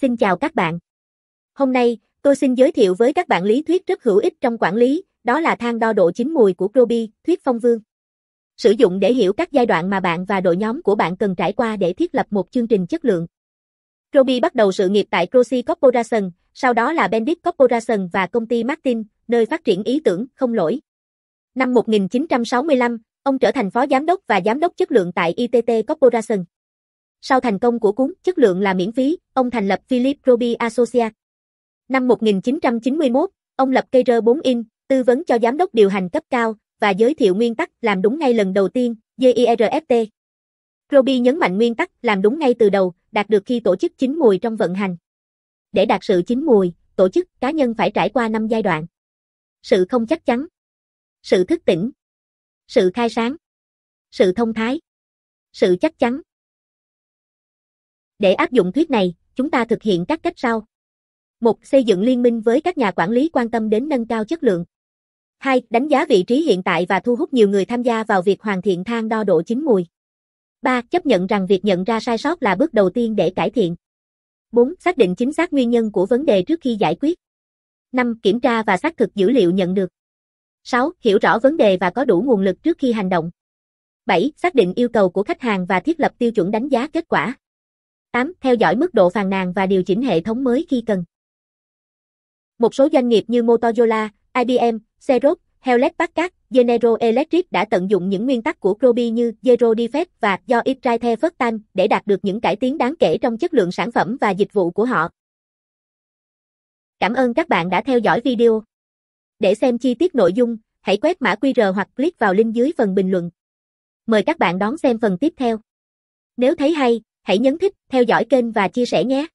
Xin chào các bạn. Hôm nay, tôi xin giới thiệu với các bạn lý thuyết rất hữu ích trong quản lý, đó là thang đo độ chín mùi của Groby, thuyết phong vương. Sử dụng để hiểu các giai đoạn mà bạn và đội nhóm của bạn cần trải qua để thiết lập một chương trình chất lượng. Groby bắt đầu sự nghiệp tại Crossy Corporation, sau đó là Bendit Corporation và công ty Martin, nơi phát triển ý tưởng không lỗi. Năm 1965, ông trở thành phó giám đốc và giám đốc chất lượng tại ITT Corporation. Sau thành công của cuốn Chất lượng là miễn phí, ông thành lập Philip Roby Associa. Năm 1991, ông lập cây 4 in, tư vấn cho giám đốc điều hành cấp cao và giới thiệu nguyên tắc làm đúng ngay lần đầu tiên, GIRFT. Roby nhấn mạnh nguyên tắc làm đúng ngay từ đầu, đạt được khi tổ chức chính mùi trong vận hành. Để đạt sự chính mùi, tổ chức, cá nhân phải trải qua 5 giai đoạn. Sự không chắc chắn. Sự thức tỉnh. Sự khai sáng. Sự thông thái. Sự chắc chắn. Để áp dụng thuyết này, chúng ta thực hiện các cách sau. 1. Xây dựng liên minh với các nhà quản lý quan tâm đến nâng cao chất lượng. 2. Đánh giá vị trí hiện tại và thu hút nhiều người tham gia vào việc hoàn thiện thang đo độ chính mùi. 3. Chấp nhận rằng việc nhận ra sai sót là bước đầu tiên để cải thiện. 4. Xác định chính xác nguyên nhân của vấn đề trước khi giải quyết. 5. Kiểm tra và xác thực dữ liệu nhận được. 6. Hiểu rõ vấn đề và có đủ nguồn lực trước khi hành động. 7. Xác định yêu cầu của khách hàng và thiết lập tiêu chuẩn đánh giá kết quả. 8. Theo dõi mức độ phàn nàn và điều chỉnh hệ thống mới khi cần. Một số doanh nghiệp như Motorola, IBM, Xerox, Hewlett Packard, General Electric đã tận dụng những nguyên tắc của Groby như Zero Defect và Do It Right The First Time để đạt được những cải tiến đáng kể trong chất lượng sản phẩm và dịch vụ của họ. Cảm ơn các bạn đã theo dõi video. Để xem chi tiết nội dung, hãy quét mã QR hoặc click vào link dưới phần bình luận. Mời các bạn đón xem phần tiếp theo. Nếu thấy hay, Hãy nhấn thích, theo dõi kênh và chia sẻ nhé.